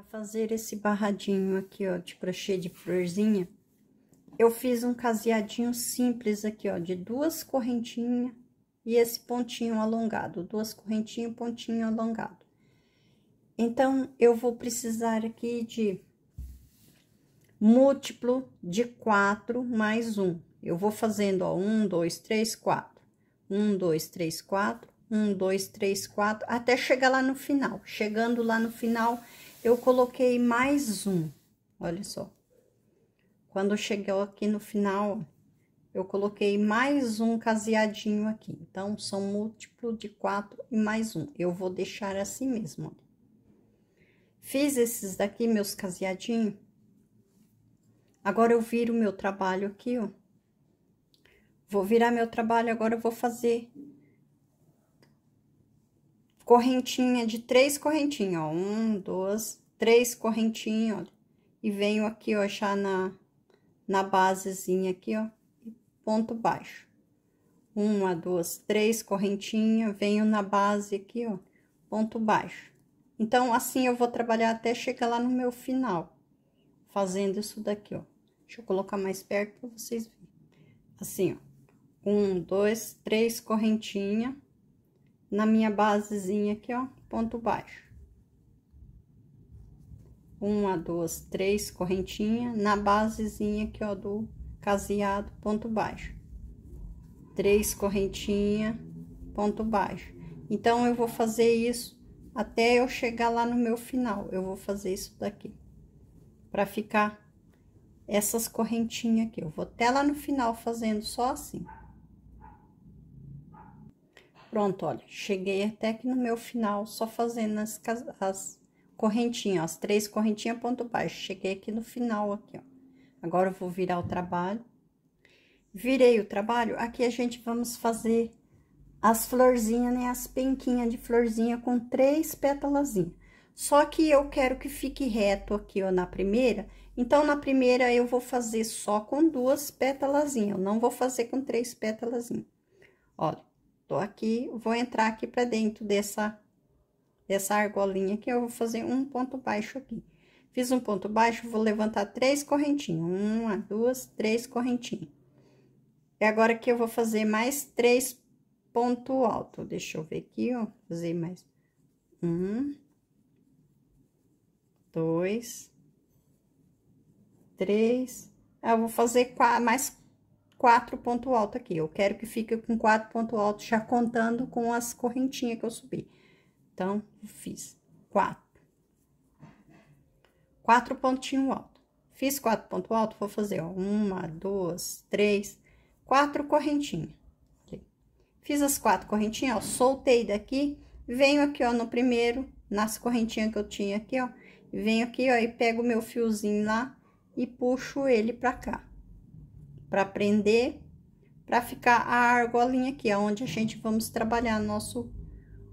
Para fazer esse barradinho aqui, ó, de crochê de florzinha, eu fiz um caseadinho simples aqui, ó, de duas correntinhas e esse pontinho alongado, duas correntinhas, pontinho alongado. Então, eu vou precisar aqui de múltiplo de quatro mais um. Eu vou fazendo, ó, um, dois, três, quatro. Um, dois, três, quatro. Um, dois, três, quatro, até chegar lá no final. Chegando lá no final, eu coloquei mais um, olha só. Quando chegou aqui no final, eu coloquei mais um caseadinho aqui. Então, são múltiplo de quatro e mais um. Eu vou deixar assim mesmo, Fiz esses daqui, meus caseadinhos. Agora, eu viro meu trabalho aqui, ó. Vou virar meu trabalho, agora eu vou fazer correntinha de três correntinhas, ó, um, duas, três correntinhas, e venho aqui, ó, já na, na basezinha aqui, ó, ponto baixo. Uma, duas, três correntinhas, venho na base aqui, ó, ponto baixo. Então, assim eu vou trabalhar até chegar lá no meu final, fazendo isso daqui, ó. Deixa eu colocar mais perto para vocês verem. Assim, ó. Um, dois, três correntinha na minha basezinha aqui, ó, ponto baixo. Uma, duas, três correntinha na basezinha aqui, ó, do caseado, ponto baixo. Três correntinha, ponto baixo. Então, eu vou fazer isso até eu chegar lá no meu final. Eu vou fazer isso daqui. Pra ficar essas correntinhas aqui. Eu vou até lá no final fazendo só assim. Pronto, olha, cheguei até aqui no meu final, só fazendo as, as correntinhas, as três correntinhas ponto baixo. Cheguei aqui no final, aqui, ó. Agora, eu vou virar o trabalho. Virei o trabalho, aqui a gente vamos fazer as florzinhas, né, as penquinhas de florzinha com três pétalazinhas. Só que eu quero que fique reto aqui, ó, na primeira. Então, na primeira, eu vou fazer só com duas pétalazinhas, eu não vou fazer com três pétalazinhas. Olha, Tô aqui, vou entrar aqui pra dentro dessa, dessa argolinha aqui, eu vou fazer um ponto baixo aqui. Fiz um ponto baixo, vou levantar três correntinhas. Uma, duas, três correntinhas. E agora que eu vou fazer mais três ponto alto. Deixa eu ver aqui, ó. Fazer mais um, dois, três. Eu vou fazer mais quatro ponto alto aqui. Eu quero que fique com quatro ponto alto, já contando com as correntinhas que eu subi. Então, fiz quatro. Quatro pontinho alto. Fiz quatro ponto alto, vou fazer, ó, uma, duas, três, quatro correntinhas. Fiz as quatro correntinhas, ó, soltei daqui, venho aqui, ó, no primeiro, nas correntinhas que eu tinha aqui, ó, venho aqui, ó, e pego o meu fiozinho lá e puxo ele pra cá para prender, para ficar a argolinha aqui, aonde a gente vamos trabalhar nosso,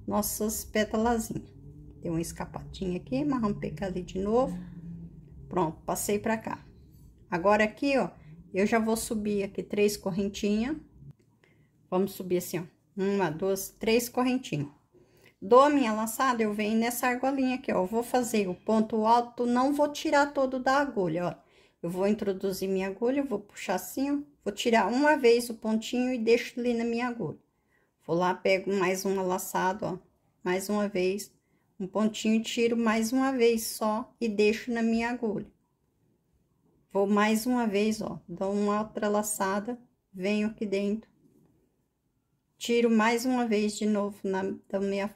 nossas pétalazinhas. Deu uma escapadinha aqui, mas vamos pegar ali de novo. Pronto, passei para cá. Agora aqui, ó, eu já vou subir aqui três correntinhas. Vamos subir assim, ó. Uma, duas, três correntinhas. Dou a minha laçada, eu venho nessa argolinha aqui, ó. Vou fazer o ponto alto, não vou tirar todo da agulha, ó. Eu vou introduzir minha agulha, vou puxar assim, ó. Vou tirar uma vez o pontinho e deixo ali na minha agulha. Vou lá, pego mais uma laçada, ó. Mais uma vez. Um pontinho, tiro mais uma vez só e deixo na minha agulha. Vou mais uma vez, ó. Dou uma outra laçada, venho aqui dentro. Tiro mais uma vez de novo na, da minha,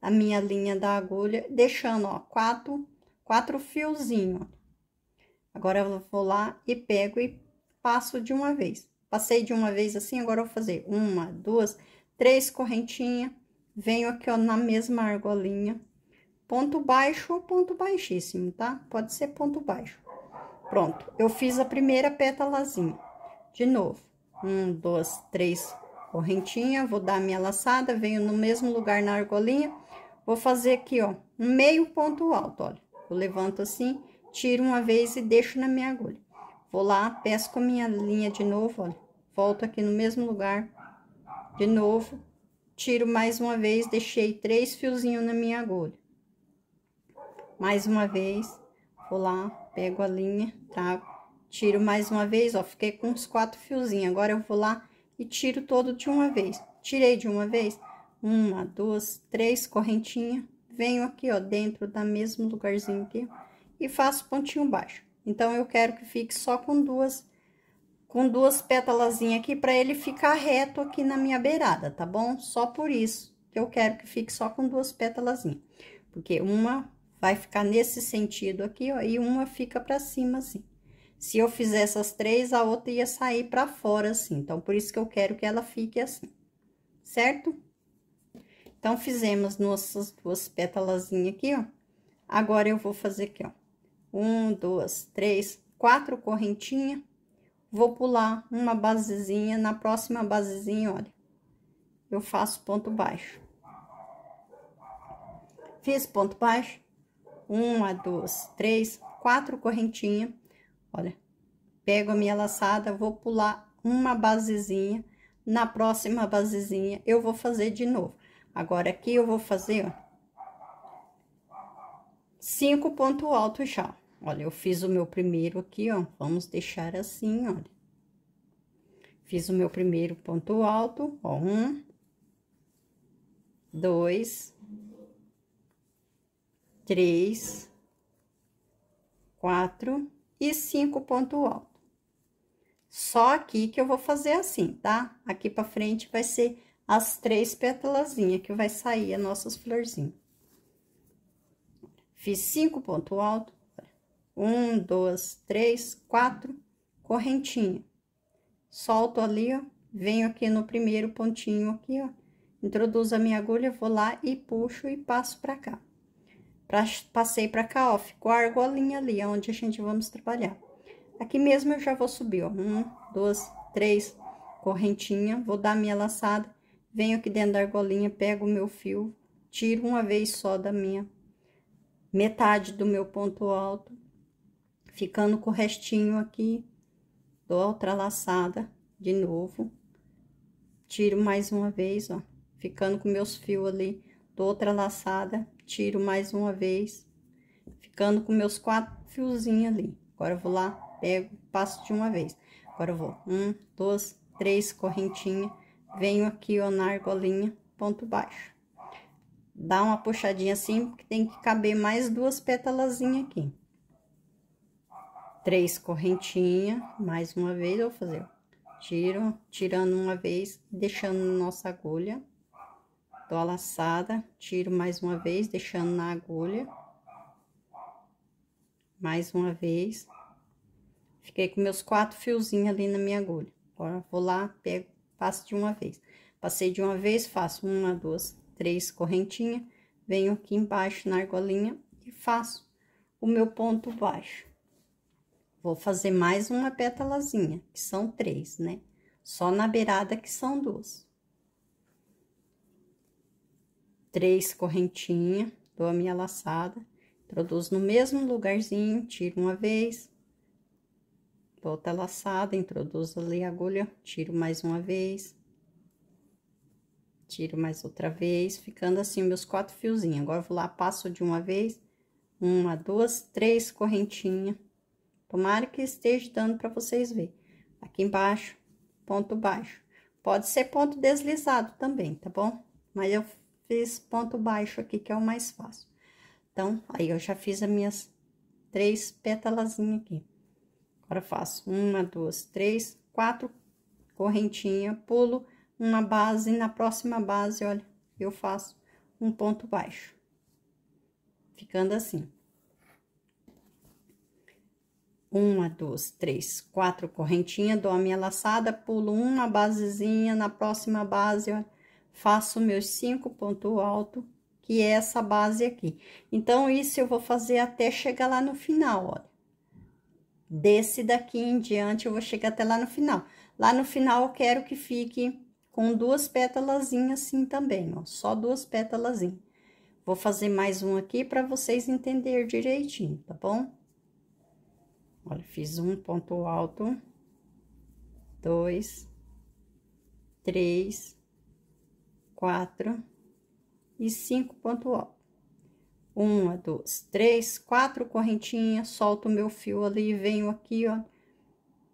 na minha linha da agulha, deixando, ó, quatro, quatro fiozinhos, ó Agora eu vou lá e pego e passo de uma vez. Passei de uma vez assim, agora eu vou fazer uma, duas, três correntinhas. Venho aqui, ó, na mesma argolinha. Ponto baixo ou ponto baixíssimo, tá? Pode ser ponto baixo. Pronto, eu fiz a primeira pétalazinha. De novo, um, dois, três correntinhas. vou dar minha laçada, venho no mesmo lugar na argolinha. Vou fazer aqui, ó, um meio ponto alto, olha. Eu levanto assim tiro uma vez e deixo na minha agulha. Vou lá, pesco a minha linha de novo, olha. Volto aqui no mesmo lugar, de novo. Tiro mais uma vez, deixei três fiozinhos na minha agulha. Mais uma vez, vou lá, pego a linha, tá? tiro mais uma vez, ó. Fiquei com uns quatro fiozinhos. Agora eu vou lá e tiro todo de uma vez. Tirei de uma vez, uma, duas, três correntinhas. Venho aqui, ó, dentro da mesmo lugarzinho aqui, e faço pontinho baixo. Então, eu quero que fique só com duas, com duas pétalazinhas aqui, para ele ficar reto aqui na minha beirada, tá bom? Só por isso que eu quero que fique só com duas pétalazinhas. Porque uma vai ficar nesse sentido aqui, ó, e uma fica pra cima, assim. Se eu fizer essas três, a outra ia sair pra fora, assim. Então, por isso que eu quero que ela fique assim, certo? Então, fizemos nossas duas pétalazinhas aqui, ó. Agora, eu vou fazer aqui, ó um, duas, três, quatro correntinhas, vou pular uma basezinha, na próxima basezinha, olha, eu faço ponto baixo. Fiz ponto baixo, uma, duas, três, quatro correntinhas, olha, pego a minha laçada, vou pular uma basezinha, na próxima basezinha eu vou fazer de novo. Agora, aqui eu vou fazer, ó, cinco ponto alto já. Olha, eu fiz o meu primeiro aqui, ó, vamos deixar assim, olha. Fiz o meu primeiro ponto alto, ó, um, dois, três, quatro e cinco ponto alto. Só aqui que eu vou fazer assim, tá? Aqui pra frente vai ser as três pétalazinhas que vai sair as nossas florzinhas. Fiz cinco ponto alto, um, dois, três, quatro, correntinha. Solto ali, ó, venho aqui no primeiro pontinho aqui, ó, introduzo a minha agulha, vou lá e puxo e passo pra cá. Pra, passei pra cá, ó, ficou a argolinha ali, é onde a gente vamos trabalhar. Aqui mesmo eu já vou subir, ó, um, dois, três, correntinha, vou dar minha laçada, venho aqui dentro da argolinha, pego o meu fio, tiro uma vez só da minha metade do meu ponto alto, ficando com o restinho aqui, dou outra laçada de novo, tiro mais uma vez, ó, ficando com meus fios ali, dou outra laçada, tiro mais uma vez, ficando com meus quatro fiozinhos ali. Agora vou lá, pego, passo de uma vez. Agora vou um, dois, três correntinha, venho aqui, ó, na argolinha, ponto baixo. Dá uma puxadinha assim, porque tem que caber mais duas pétalazinhas aqui três correntinhas, mais uma vez, vou fazer, ó, tiro, tirando uma vez, deixando nossa agulha, dou a laçada, tiro mais uma vez, deixando na agulha, mais uma vez, fiquei com meus quatro fiozinhos ali na minha agulha, agora vou lá, pego, passo de uma vez, passei de uma vez, faço uma, duas, três correntinhas, venho aqui embaixo na argolinha e faço o meu ponto baixo. Vou fazer mais uma pétalazinha, que são três, né? Só na beirada que são duas. Três correntinhas, dou a minha laçada, introduzo no mesmo lugarzinho, tiro uma vez, volta a laçada, introduzo ali a agulha, tiro mais uma vez, tiro mais outra vez, ficando assim meus quatro fiozinhos. Agora, vou lá, passo de uma vez, uma, duas, três correntinhas Tomara que esteja dando para vocês ver. Aqui embaixo, ponto baixo. Pode ser ponto deslizado também, tá bom? Mas eu fiz ponto baixo aqui, que é o mais fácil. Então, aí eu já fiz as minhas três pétalazinhas aqui. Agora, faço uma, duas, três, quatro correntinhas. pulo uma base, na próxima base, olha, eu faço um ponto baixo. Ficando assim uma, duas, três, quatro correntinha, dou a minha laçada, pulo uma basezinha, na próxima base, ó, faço meus cinco pontos alto, que é essa base aqui. Então, isso eu vou fazer até chegar lá no final, olha. Desse daqui em diante, eu vou chegar até lá no final. Lá no final, eu quero que fique com duas pétalazinhas assim também, ó, só duas pétalazinhas. Vou fazer mais um aqui para vocês entender direitinho, tá bom? Olha, fiz um ponto alto, dois, três, quatro e cinco ponto alto. Uma, duas, três, quatro correntinhas, solto o meu fio ali, venho aqui, ó,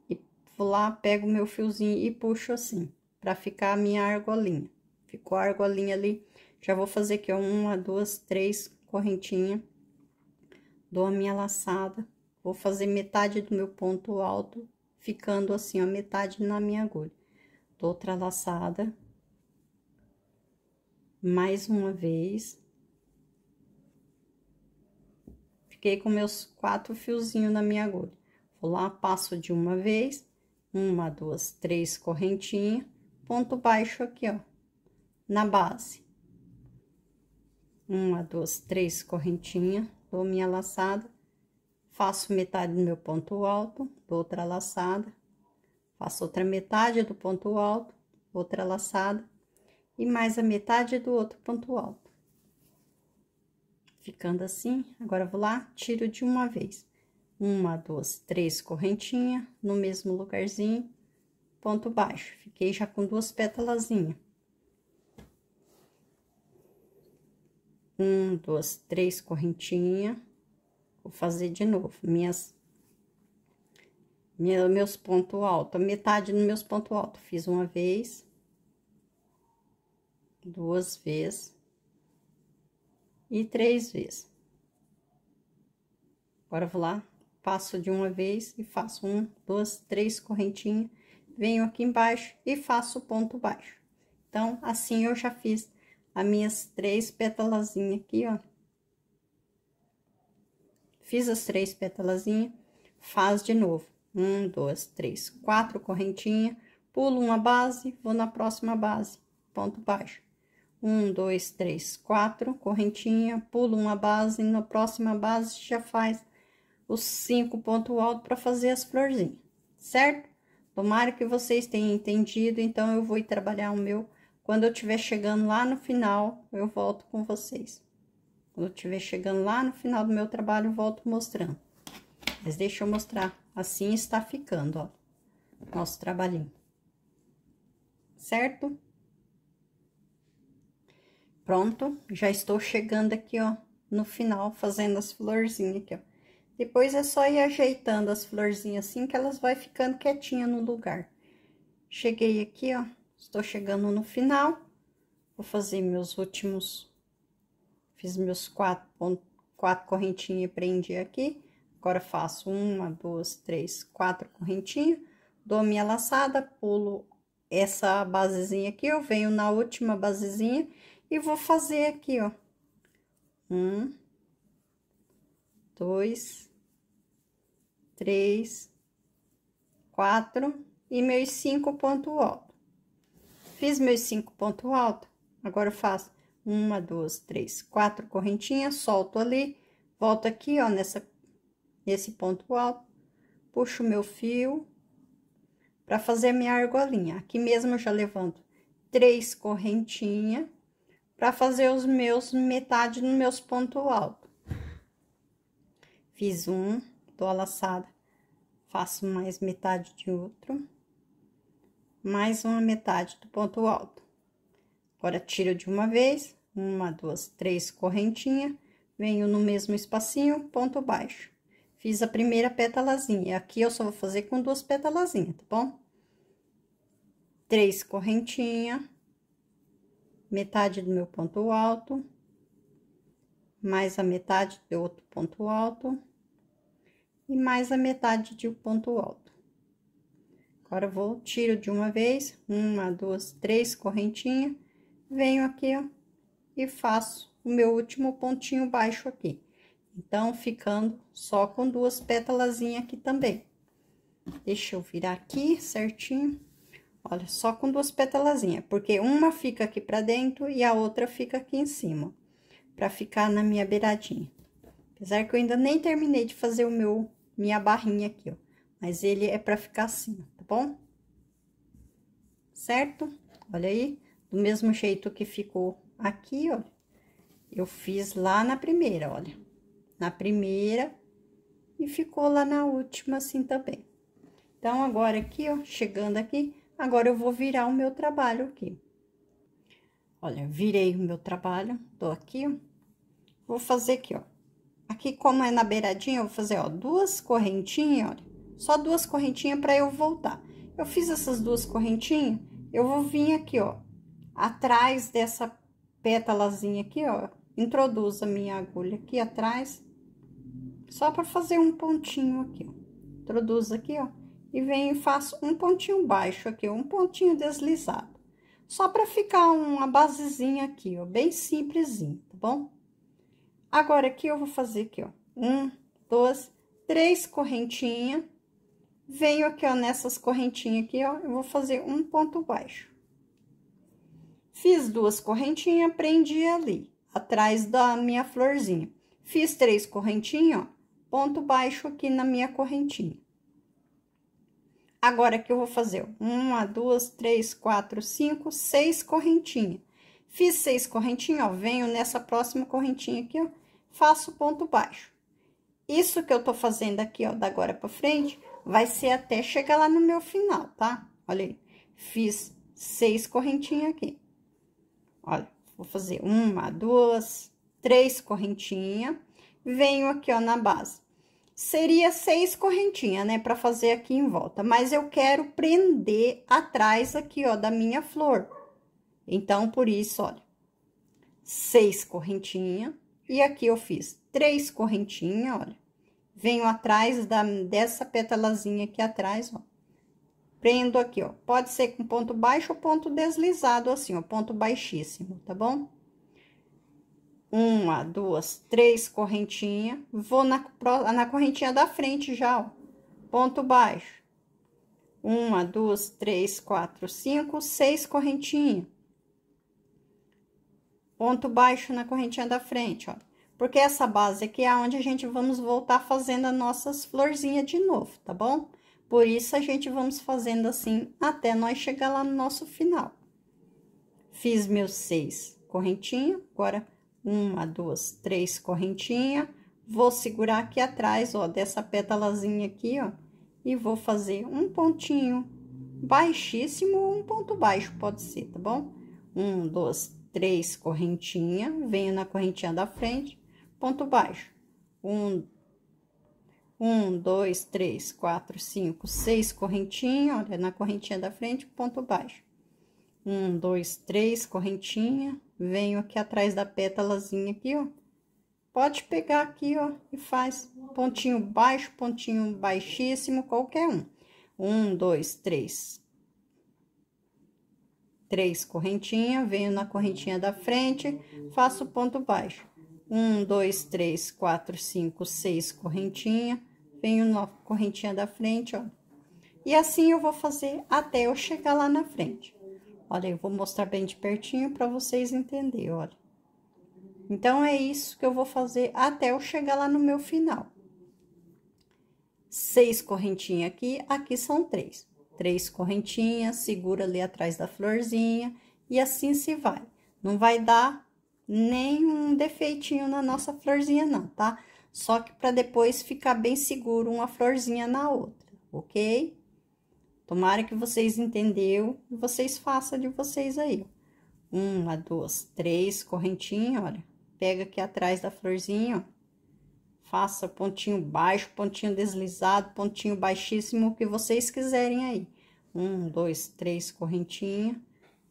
e vou lá, pego o meu fiozinho e puxo assim, pra ficar a minha argolinha. Ficou a argolinha ali, já vou fazer aqui, ó, uma, duas, três correntinhas, dou a minha laçada, Vou fazer metade do meu ponto alto, ficando assim, ó, metade na minha agulha. Dou outra laçada. Mais uma vez. Fiquei com meus quatro fiozinhos na minha agulha. Vou lá, passo de uma vez, uma, duas, três correntinhas, ponto baixo aqui, ó, na base. Uma, duas, três correntinhas, dou minha laçada faço metade do meu ponto alto, outra laçada, faço outra metade do ponto alto, outra laçada, e mais a metade do outro ponto alto. Ficando assim, agora vou lá, tiro de uma vez. Uma, duas, três correntinha, no mesmo lugarzinho, ponto baixo. Fiquei já com duas pétalazinhas. Um, duas, três correntinha, Vou fazer de novo, minhas... meus pontos altos, metade dos meus pontos altos. Fiz uma vez. Duas vezes. E três vezes. Agora, vou lá, passo de uma vez e faço um, duas, três correntinhas. Venho aqui embaixo e faço ponto baixo. Então, assim eu já fiz as minhas três petalazinhas aqui, ó. Fiz as três pétalazinhas, faz de novo. Um, dois, três, quatro correntinha, pulo uma base, vou na próxima base, ponto baixo. Um, dois, três, quatro, correntinha, pulo uma base, na próxima base já faz os cinco pontos alto para fazer as florzinhas, certo? Tomara que vocês tenham entendido, então eu vou trabalhar o meu. Quando eu estiver chegando lá no final, eu volto com vocês. Quando eu estiver chegando lá no final do meu trabalho, volto mostrando. Mas deixa eu mostrar. Assim está ficando, ó. Nosso trabalhinho. Certo? Pronto. Já estou chegando aqui, ó. No final, fazendo as florzinhas aqui, ó. Depois é só ir ajeitando as florzinhas assim, que elas vai ficando quietinha no lugar. Cheguei aqui, ó. Estou chegando no final. Vou fazer meus últimos Fiz meus quatro, quatro correntinhas e prendi aqui. Agora, faço uma, duas, três, quatro correntinhas, dou minha laçada, pulo essa basezinha aqui, eu venho na última basezinha e vou fazer aqui, ó. Um, dois, três, quatro e meus cinco ponto alto. Fiz meus cinco ponto alto, agora eu faço uma, duas, três, quatro correntinhas, solto ali, volto aqui, ó, nessa, nesse ponto alto, puxo meu fio para fazer a minha argolinha. Aqui mesmo eu já levanto três correntinhas para fazer os meus metade nos meus ponto alto. Fiz um, dou a laçada, faço mais metade de outro, mais uma metade do ponto alto. Agora, tiro de uma vez, uma, duas, três correntinha, venho no mesmo espacinho, ponto baixo. Fiz a primeira pétalazinha, aqui eu só vou fazer com duas pétalazinhas, tá bom? Três correntinhas, metade do meu ponto alto, mais a metade do outro ponto alto, e mais a metade de um ponto alto. Agora, vou, tiro de uma vez, uma, duas, três correntinha, venho aqui, ó, e faço o meu último pontinho baixo aqui. Então, ficando só com duas pétalas aqui também. Deixa eu virar aqui certinho. Olha, só com duas pétalazinhas, porque uma fica aqui pra dentro e a outra fica aqui em cima, pra ficar na minha beiradinha. Apesar que eu ainda nem terminei de fazer o meu, minha barrinha aqui, ó. Mas ele é pra ficar assim, tá bom? Certo? Olha aí do mesmo jeito que ficou aqui, olha. Eu fiz lá na primeira, olha. Na primeira e ficou lá na última assim também. Então, agora aqui, ó, chegando aqui, agora eu vou virar o meu trabalho aqui. Olha, virei o meu trabalho, tô aqui, ó. Vou fazer aqui, ó. Aqui, como é na beiradinha, eu vou fazer, ó, duas correntinhas, olha. Só duas correntinhas pra eu voltar. Eu fiz essas duas correntinhas, eu vou vir aqui, ó, atrás dessa pétalazinha aqui, ó, introduzo a minha agulha aqui atrás, só para fazer um pontinho aqui, ó. Introduzo aqui, ó, e venho e faço um pontinho baixo aqui, um pontinho deslizado. Só para ficar uma basezinha aqui, ó, bem simplesinho, tá bom? Agora, aqui eu vou fazer aqui, ó, um, dois, três correntinhas. Venho aqui, ó, nessas correntinhas aqui, ó, eu vou fazer um ponto baixo. Fiz duas correntinhas, prendi ali, atrás da minha florzinha. Fiz três correntinhas, ó, ponto baixo aqui na minha correntinha. Agora, que eu vou fazer? Uma, duas, três, quatro, cinco, seis correntinhas. Fiz seis correntinhas, ó, venho nessa próxima correntinha aqui, ó, faço ponto baixo. Isso que eu tô fazendo aqui, ó, da agora pra frente, vai ser até chegar lá no meu final, tá? Olha aí, fiz seis correntinhas aqui. Olha, vou fazer uma, duas, três correntinha, venho aqui, ó, na base. Seria seis correntinha, né, pra fazer aqui em volta, mas eu quero prender atrás aqui, ó, da minha flor. Então, por isso, olha, seis correntinha, e aqui eu fiz três correntinha, olha. Venho atrás da, dessa pétalazinha aqui atrás, ó prendo aqui, ó. Pode ser com ponto baixo ou ponto deslizado, assim, ó, ponto baixíssimo, tá bom? Uma, duas, três correntinha. Vou na, na correntinha da frente já, ó. Ponto baixo. Uma, duas, três, quatro, cinco, seis correntinha. Ponto baixo na correntinha da frente, ó. Porque essa base aqui é onde a gente vamos voltar fazendo as nossas florzinhas de novo, tá bom? Por isso, a gente vamos fazendo assim até nós chegar lá no nosso final. Fiz meus seis correntinhas. agora uma, duas, três correntinhas. Vou segurar aqui atrás, ó, dessa pétalazinha aqui, ó, e vou fazer um pontinho baixíssimo um ponto baixo, pode ser, tá bom? Um, dois, três correntinhas. venho na correntinha da frente, ponto baixo. Um, um, dois, três, quatro, cinco, seis correntinha, olha, na correntinha da frente, ponto baixo. Um, dois, três, correntinha, venho aqui atrás da pétalazinha aqui, ó. Pode pegar aqui, ó, e faz pontinho baixo, pontinho baixíssimo, qualquer um. Um, dois, três. Três correntinha, venho na correntinha da frente, faço ponto baixo um, dois, três, quatro, cinco, seis correntinha, venho na correntinha da frente, ó. E assim eu vou fazer até eu chegar lá na frente. Olha, eu vou mostrar bem de pertinho para vocês entenderem, olha. Então, é isso que eu vou fazer até eu chegar lá no meu final. Seis correntinhas aqui, aqui são três. Três correntinhas, segura ali atrás da florzinha e assim se vai. Não vai dar nenhum defeitinho na nossa florzinha não, tá? Só que para depois ficar bem seguro uma florzinha na outra, ok? Tomara que vocês entenderam e vocês façam de vocês aí. Ó. Uma, duas, três correntinha, olha. Pega aqui atrás da florzinha, ó. Faça pontinho baixo, pontinho deslizado, pontinho baixíssimo, o que vocês quiserem aí. Um, dois, três correntinha.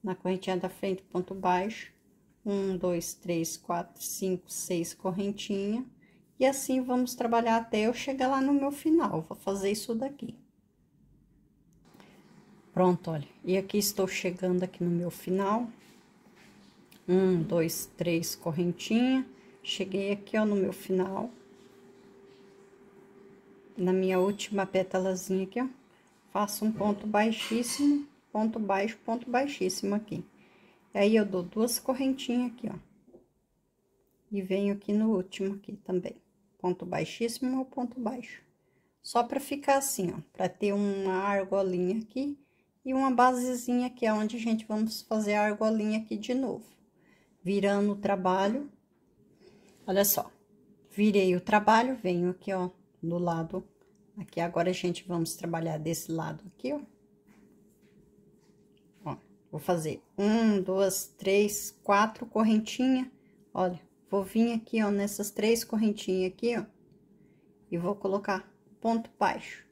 Na correntinha da frente, ponto baixo um, dois, três, quatro, cinco, seis correntinha. E assim, vamos trabalhar até eu chegar lá no meu final. Vou fazer isso daqui. Pronto, olha. E aqui estou chegando aqui no meu final. Um, dois, três correntinha. Cheguei aqui, ó, no meu final. Na minha última pétalazinha aqui, ó. Faço um ponto baixíssimo, ponto baixo, ponto baixíssimo aqui. Aí, eu dou duas correntinhas aqui, ó. E venho aqui no último aqui também. Ponto baixíssimo ou ponto baixo. Só pra ficar assim, ó. Pra ter uma argolinha aqui e uma basezinha que é onde a gente vamos fazer a argolinha aqui de novo. Virando o trabalho, olha só, virei o trabalho, venho aqui, ó, do lado aqui. Agora, a gente vamos trabalhar desse lado aqui, ó. Vou fazer um, duas, três, quatro correntinha. Olha, vou vir aqui, ó, nessas três correntinhas aqui, ó. E vou colocar ponto baixo.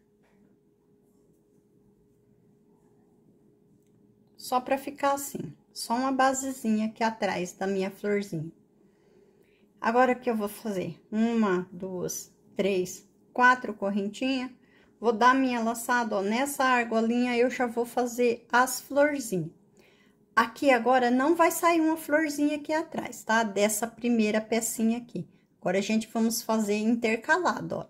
Só pra ficar assim, só uma basezinha aqui atrás da minha florzinha. Agora, que eu vou fazer? Uma, duas, três, quatro correntinhas. Vou dar minha laçada, ó, nessa argolinha eu já vou fazer as florzinhas. Aqui agora não vai sair uma florzinha aqui atrás, tá? Dessa primeira pecinha aqui. Agora, a gente vamos fazer intercalado, ó.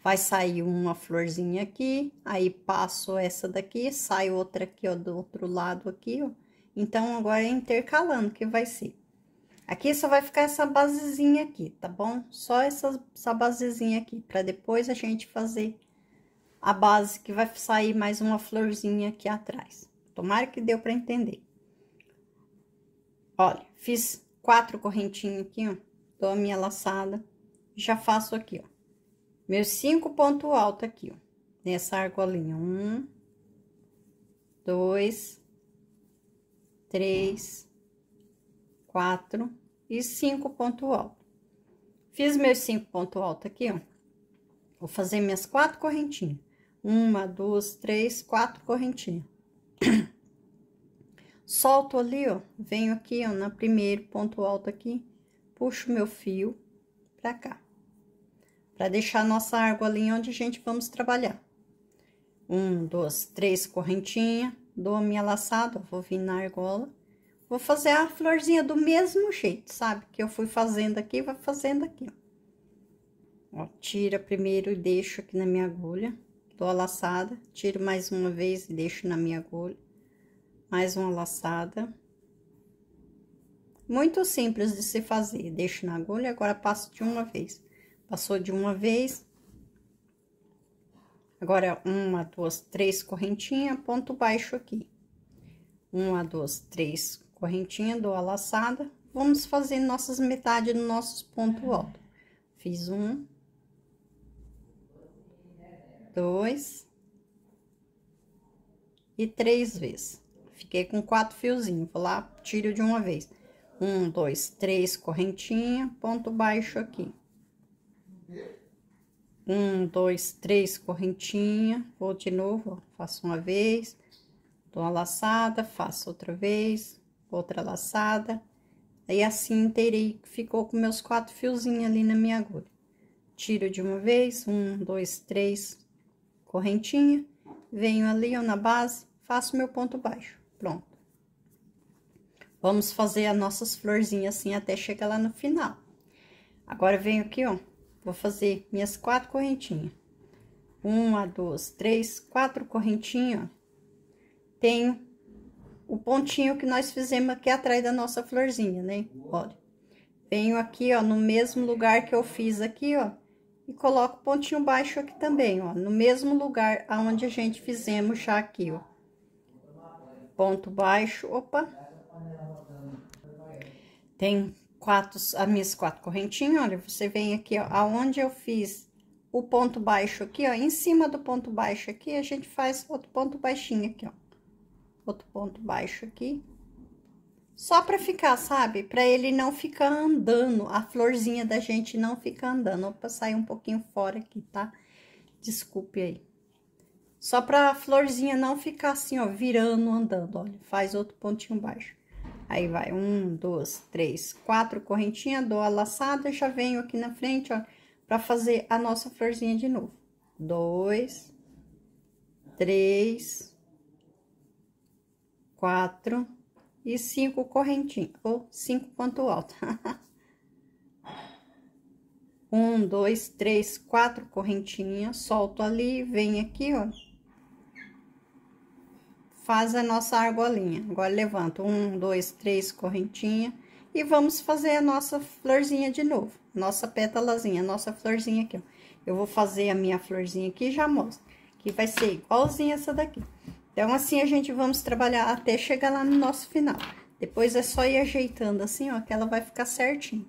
Vai sair uma florzinha aqui, aí passo essa daqui, sai outra aqui, ó, do outro lado aqui, ó. Então, agora é intercalando que vai ser. Aqui só vai ficar essa basezinha aqui, tá bom? Só essa, essa basezinha aqui, pra depois a gente fazer a base que vai sair mais uma florzinha aqui atrás. Tomara que deu pra entender. Olha, fiz quatro correntinhas aqui, ó. Dou a minha laçada. Já faço aqui, ó. Meus cinco pontos altos aqui, ó. Nessa argolinha. Um. Dois. Três. Quatro. E cinco pontos altos. Fiz meus cinco pontos altos aqui, ó. Vou fazer minhas quatro correntinhas. Uma, duas, três, quatro correntinhas solto ali, ó, venho aqui, ó, na primeiro ponto alto aqui, puxo meu fio pra cá, pra deixar a nossa água onde a gente vamos trabalhar. Um, duas, três correntinha, dou a minha laçada, vou vir na argola, vou fazer a florzinha do mesmo jeito, sabe? Que eu fui fazendo aqui, vou fazendo aqui, ó. ó tira primeiro e deixo aqui na minha agulha, dou a laçada, tiro mais uma vez e deixo na minha agulha mais uma laçada. Muito simples de se fazer, deixo na agulha, agora passo de uma vez. Passou de uma vez. Agora, uma, duas, três correntinhas, ponto baixo aqui. Uma, duas, três correntinhas, dou a laçada. Vamos fazer nossas metades do nosso ponto alto. Fiz um. Dois. E três vezes fiquei com quatro fiozinhos. Vou lá, tiro de uma vez. Um, dois, três correntinha, ponto baixo aqui. Um, dois, três correntinha. Vou de novo, ó, faço uma vez. Dou uma laçada, faço outra vez, outra laçada. Aí, assim, inteirei, ficou com meus quatro fiozinhos ali na minha agulha. Tiro de uma vez, um, dois, três correntinha. Venho ali, ó, na base, faço meu ponto baixo. Pronto. Vamos fazer as nossas florzinhas assim até chegar lá no final. Agora, eu venho aqui, ó, vou fazer minhas quatro correntinhas. Uma, duas, três, quatro correntinhas, Tenho o pontinho que nós fizemos aqui atrás da nossa florzinha, né? Olha. Venho aqui, ó, no mesmo lugar que eu fiz aqui, ó, e coloco o pontinho baixo aqui também, ó, no mesmo lugar aonde a gente fizemos já aqui, ó ponto baixo, opa. Tem quatro, as minhas quatro correntinhas, olha, você vem aqui, ó, aonde eu fiz o ponto baixo aqui, ó, em cima do ponto baixo aqui, a gente faz outro ponto baixinho aqui, ó. Outro ponto baixo aqui. Só pra ficar, sabe? Pra ele não ficar andando, a florzinha da gente não ficar andando. Opa, sair um pouquinho fora aqui, tá? Desculpe aí. Só pra florzinha não ficar assim, ó, virando, andando, olha. Faz outro pontinho baixo. Aí vai, um, dois, três, quatro correntinhas, dou a laçada, já venho aqui na frente, ó, pra fazer a nossa florzinha de novo. Dois, três, quatro e cinco correntinhas, ou cinco ponto alto. um, dois, três, quatro correntinhas, solto ali, vem aqui, ó faz a nossa argolinha. Agora, levanta um, dois, três correntinha e vamos fazer a nossa florzinha de novo. Nossa pétalazinha, nossa florzinha aqui, ó. Eu vou fazer a minha florzinha aqui e já mostro. Que vai ser igualzinha essa daqui. Então, assim, a gente vamos trabalhar até chegar lá no nosso final. Depois é só ir ajeitando assim, ó, que ela vai ficar certinho.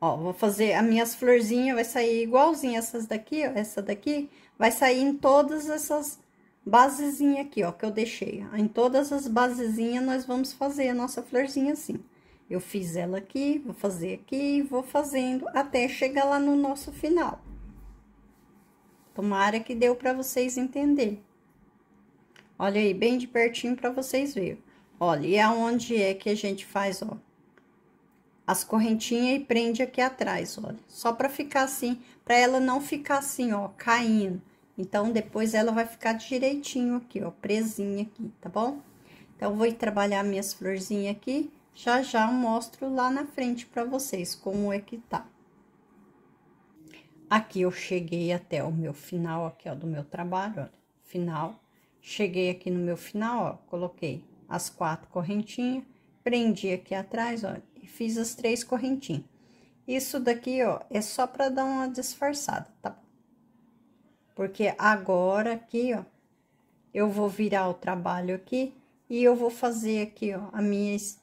Ó, vou fazer as minhas florzinhas, vai sair igualzinha essas daqui, ó, essa daqui. Vai sair em todas essas basezinha aqui, ó, que eu deixei. Em todas as basezinhas, nós vamos fazer a nossa florzinha assim. Eu fiz ela aqui, vou fazer aqui, vou fazendo até chegar lá no nosso final. Tomara que deu para vocês entenderem. Olha aí, bem de pertinho para vocês verem. Olha, e aonde é que a gente faz, ó, as correntinhas e prende aqui atrás, olha. Só para ficar assim, para ela não ficar assim, ó, caindo então, depois ela vai ficar direitinho aqui, ó, presinha aqui, tá bom? Então, vou trabalhar minhas florzinhas aqui, já já mostro lá na frente pra vocês como é que tá. Aqui eu cheguei até o meu final aqui, ó, do meu trabalho, ó, final. Cheguei aqui no meu final, ó, coloquei as quatro correntinhas, prendi aqui atrás, ó, e fiz as três correntinhas. Isso daqui, ó, é só pra dar uma disfarçada, tá bom? Porque agora aqui, ó, eu vou virar o trabalho aqui e eu vou fazer aqui, ó, as minhas,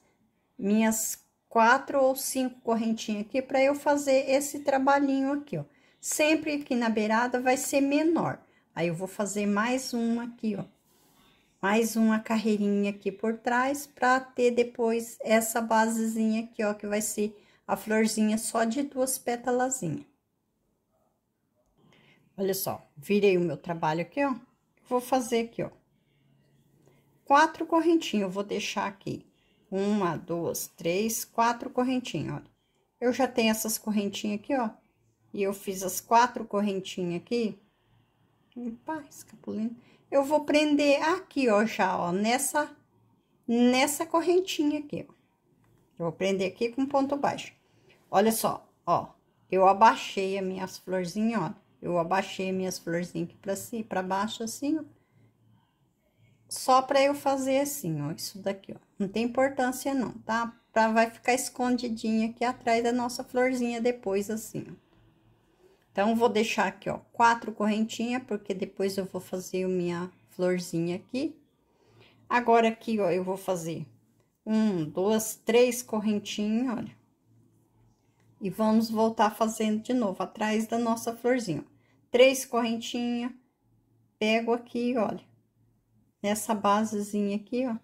minhas quatro ou cinco correntinhas aqui para eu fazer esse trabalhinho aqui, ó. Sempre aqui na beirada vai ser menor. Aí, eu vou fazer mais uma aqui, ó. Mais uma carreirinha aqui por trás para ter depois essa basezinha aqui, ó, que vai ser a florzinha só de duas pétalazinhas. Olha só, virei o meu trabalho aqui, ó. Vou fazer aqui, ó. Quatro correntinhas, eu vou deixar aqui. Uma, duas, três, quatro correntinhas, ó. Eu já tenho essas correntinhas aqui, ó. E eu fiz as quatro correntinhas aqui. Opa, escapulindo. Eu vou prender aqui, ó, já, ó, nessa, nessa correntinha aqui, ó. Eu vou prender aqui com ponto baixo. Olha só, ó, eu abaixei as minhas florzinhas, ó. Eu abaixei minhas florzinhas aqui pra cima, pra baixo, assim, ó. Só pra eu fazer assim, ó, isso daqui, ó. Não tem importância não, tá? Pra vai ficar escondidinha aqui atrás da nossa florzinha depois, assim, ó. Então, vou deixar aqui, ó, quatro correntinhas, porque depois eu vou fazer a minha florzinha aqui. Agora, aqui, ó, eu vou fazer um, duas, três correntinhas, olha. E vamos voltar fazendo de novo, atrás da nossa florzinha três correntinhas, pego aqui, olha, nessa basezinha aqui, ó,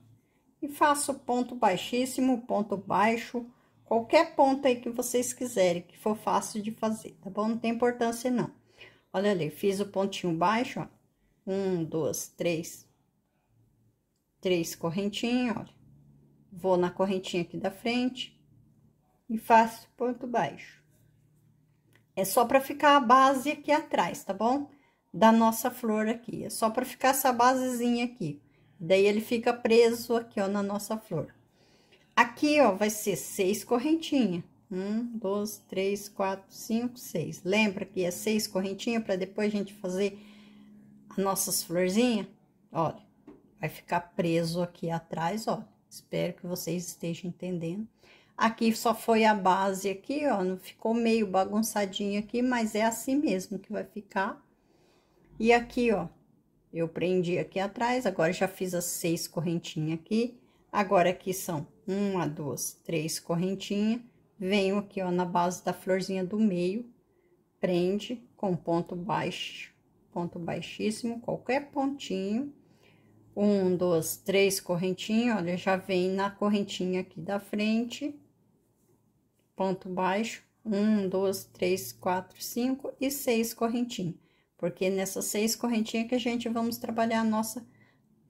e faço ponto baixíssimo, ponto baixo, qualquer ponto aí que vocês quiserem, que for fácil de fazer, tá bom? Não tem importância, não. Olha ali, fiz o pontinho baixo, ó, um, dois três, três correntinhas, olha. Vou na correntinha aqui da frente e faço ponto baixo. É só para ficar a base aqui atrás, tá bom? Da nossa flor aqui. É só para ficar essa basezinha aqui. Daí, ele fica preso aqui, ó, na nossa flor. Aqui, ó, vai ser seis correntinhas. Um, dois, três, quatro, cinco, seis. Lembra que é seis correntinhas para depois a gente fazer as nossas florzinhas? Olha, vai ficar preso aqui atrás, ó. Espero que vocês estejam entendendo. Aqui só foi a base aqui, ó, não ficou meio bagunçadinho aqui, mas é assim mesmo que vai ficar. E aqui, ó, eu prendi aqui atrás, agora já fiz as seis correntinhas aqui. Agora aqui são uma, duas, três correntinhas. Venho aqui, ó, na base da florzinha do meio, prende com ponto baixo, ponto baixíssimo, qualquer pontinho. Um, dois, três correntinhas, olha, já vem na correntinha aqui da frente ponto baixo, um, dois, três, quatro, cinco e seis correntinhas, porque nessas seis correntinhas que a gente vamos trabalhar a nossa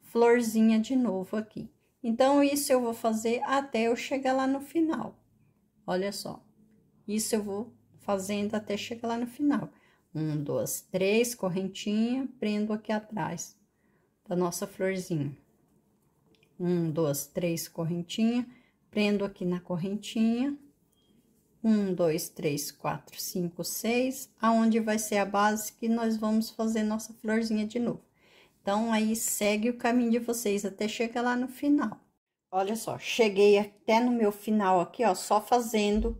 florzinha de novo aqui. Então, isso eu vou fazer até eu chegar lá no final. Olha só, isso eu vou fazendo até chegar lá no final. Um, duas, três, correntinha, prendo aqui atrás da nossa florzinha. Um, duas, três, correntinha, prendo aqui na correntinha um, dois, três, quatro, cinco, seis, aonde vai ser a base que nós vamos fazer nossa florzinha de novo. Então, aí segue o caminho de vocês até chegar lá no final. Olha só, cheguei até no meu final aqui, ó, só fazendo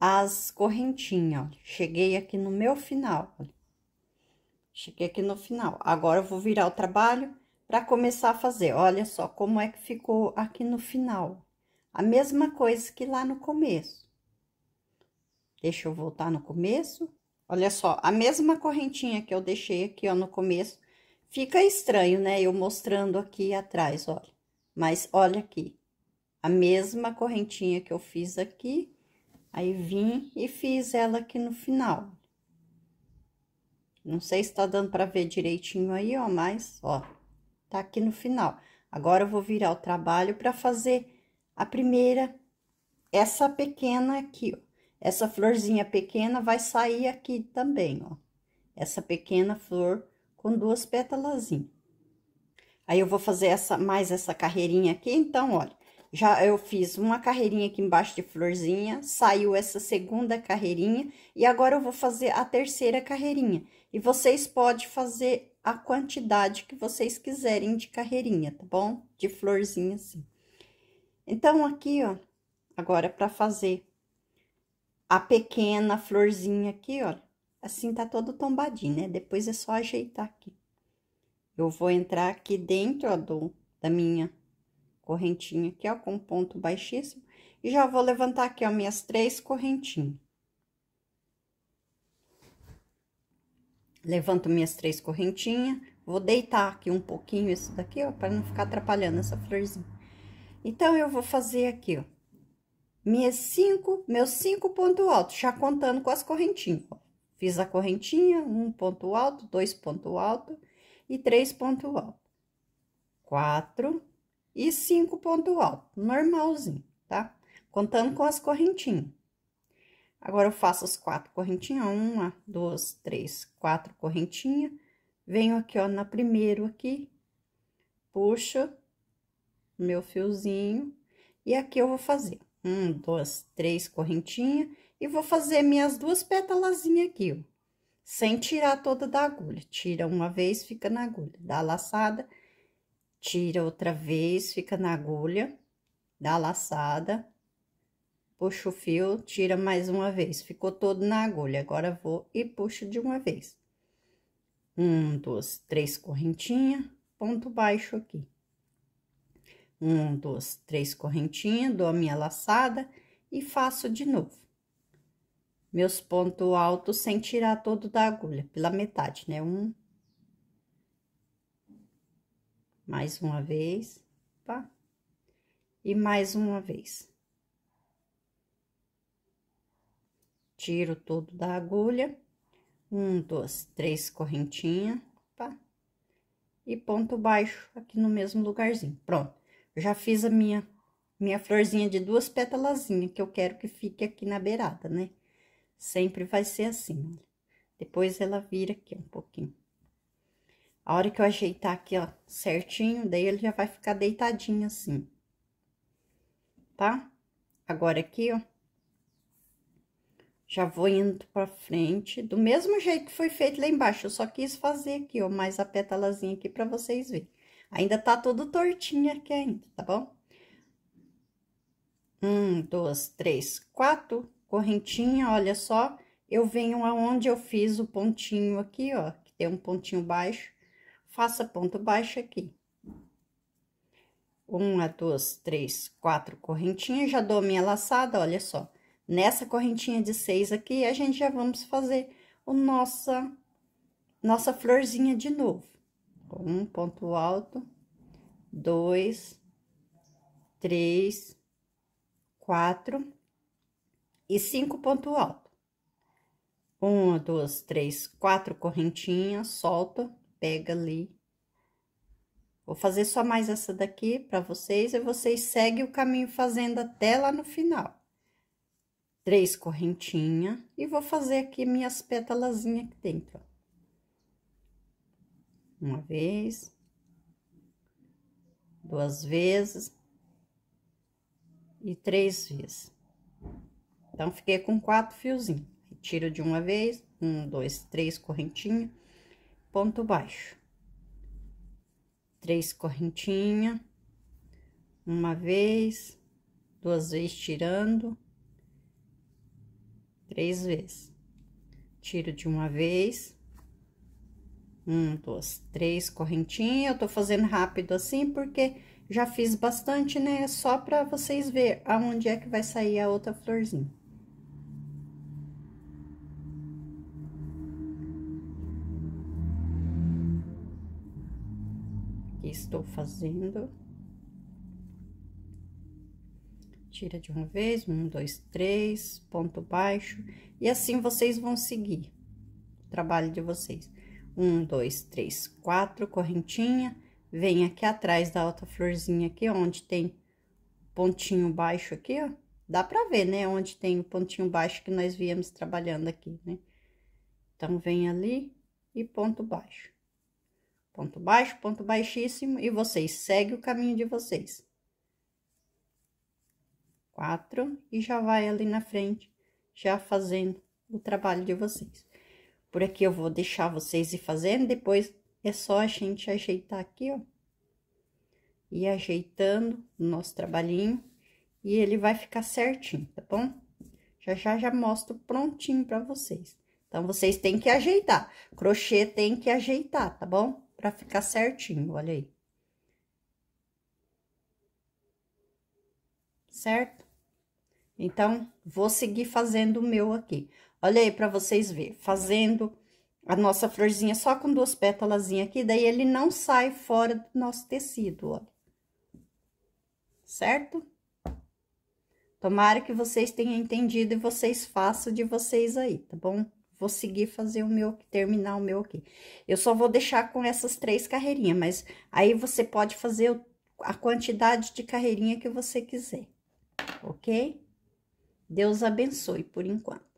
as correntinhas, ó. Cheguei aqui no meu final, Cheguei aqui no final. Agora, eu vou virar o trabalho para começar a fazer. Olha só como é que ficou aqui no final. A mesma coisa que lá no começo. Deixa eu voltar no começo. Olha só, a mesma correntinha que eu deixei aqui, ó, no começo. Fica estranho, né? Eu mostrando aqui atrás, olha. Mas olha aqui. A mesma correntinha que eu fiz aqui. Aí, vim e fiz ela aqui no final. Não sei se tá dando pra ver direitinho aí, ó, mas, ó, tá aqui no final. Agora, eu vou virar o trabalho pra fazer a primeira, essa pequena aqui, ó. Essa florzinha pequena vai sair aqui também, ó. Essa pequena flor com duas pétalazinhas. Aí, eu vou fazer essa, mais essa carreirinha aqui, então, olha. Já eu fiz uma carreirinha aqui embaixo de florzinha, saiu essa segunda carreirinha, e agora eu vou fazer a terceira carreirinha. E vocês podem fazer a quantidade que vocês quiserem de carreirinha, tá bom? De florzinha, assim. Então, aqui, ó, agora, para fazer a pequena florzinha aqui, olha. Assim tá todo tombadinho, né? Depois é só ajeitar aqui. Eu vou entrar aqui dentro, ó, do, da minha correntinha aqui, ó, com ponto baixíssimo. E já vou levantar aqui, ó, minhas três correntinhas. Levanto minhas três correntinhas. Vou deitar aqui um pouquinho isso daqui, ó, para não ficar atrapalhando essa florzinha. Então, eu vou fazer aqui, ó minhas cinco, meus cinco pontos altos, já contando com as correntinhas. Fiz a correntinha, um ponto alto, dois ponto alto e três ponto alto. Quatro e cinco ponto alto, normalzinho, tá? Contando com as correntinhas. Agora, eu faço as quatro correntinhas, uma, duas, três, quatro correntinhas. Venho aqui, ó, na primeiro aqui, puxo meu fiozinho, e aqui eu vou fazer um, duas, três correntinha e vou fazer minhas duas pétalazinhas aqui, ó. Sem tirar toda da agulha. Tira uma vez, fica na agulha. Dá laçada, tira outra vez, fica na agulha. Dá laçada, puxa o fio, tira mais uma vez. Ficou todo na agulha. Agora vou e puxo de uma vez. Um, duas, três correntinha, ponto baixo aqui um, duas, três correntinhas, dou a minha laçada e faço de novo. Meus pontos altos sem tirar todo da agulha, pela metade, né? Um. Mais uma vez, tá? E mais uma vez. Tiro todo da agulha. Um, dois, três correntinhas, tá? E ponto baixo aqui no mesmo lugarzinho. Pronto. Eu já fiz a minha, minha florzinha de duas pétalazinhas, que eu quero que fique aqui na beirada, né? Sempre vai ser assim, Depois ela vira aqui um pouquinho. A hora que eu ajeitar aqui, ó, certinho, daí ele já vai ficar deitadinho assim. Tá? Agora aqui, ó. Já vou indo pra frente, do mesmo jeito que foi feito lá embaixo. Eu só quis fazer aqui, ó, mais a pétalazinha aqui pra vocês verem. Ainda tá tudo tortinho aqui ainda, tá bom? Um, duas, três, quatro correntinha, olha só. Eu venho aonde eu fiz o pontinho aqui, ó, que tem um pontinho baixo. Faça ponto baixo aqui. Uma, duas, três, quatro correntinhas, já dou minha laçada, olha só. Nessa correntinha de seis aqui, a gente já vamos fazer o nossa, nossa florzinha de novo com um ponto alto, dois, três, quatro e cinco ponto alto. Uma, duas, três, quatro correntinhas, solta, pega ali. Vou fazer só mais essa daqui para vocês e vocês seguem o caminho fazendo até lá no final. Três correntinhas e vou fazer aqui minhas pétalazinhas aqui dentro, uma vez, duas vezes e três vezes. Então, fiquei com quatro fiozinhos. Retiro de uma vez, um, dois, três correntinha, ponto baixo. Três correntinha, uma vez, duas vezes tirando, três vezes. Tiro de uma vez, um, duas, três correntinhas. Eu tô fazendo rápido assim porque já fiz bastante, né? É só pra vocês verem aonde é que vai sair a outra florzinha. Aqui estou fazendo. Tira de uma vez, um, dois, três, ponto baixo. E assim vocês vão seguir o trabalho de vocês. Um, dois, três, quatro, correntinha. Vem aqui atrás da outra florzinha aqui, onde tem pontinho baixo aqui, ó. Dá pra ver, né? Onde tem o pontinho baixo que nós viemos trabalhando aqui, né? Então, vem ali e ponto baixo. Ponto baixo, ponto baixíssimo, e vocês seguem o caminho de vocês. Quatro, e já vai ali na frente, já fazendo o trabalho de vocês. Por aqui eu vou deixar vocês ir fazendo, depois é só a gente ajeitar aqui, ó. E ajeitando o nosso trabalhinho, e ele vai ficar certinho, tá bom? Já, já, já mostro prontinho pra vocês. Então, vocês têm que ajeitar. Crochê tem que ajeitar, tá bom? Pra ficar certinho, olha aí. Certo? Então, vou seguir fazendo o meu aqui. Olha aí para vocês ver, fazendo a nossa florzinha só com duas pétalas aqui, daí ele não sai fora do nosso tecido, ó. Certo? Tomara que vocês tenham entendido e vocês façam de vocês aí, tá bom? Vou seguir fazer o meu, terminar o meu aqui. Eu só vou deixar com essas três carreirinhas, mas aí você pode fazer a quantidade de carreirinha que você quiser, ok? Deus abençoe por enquanto.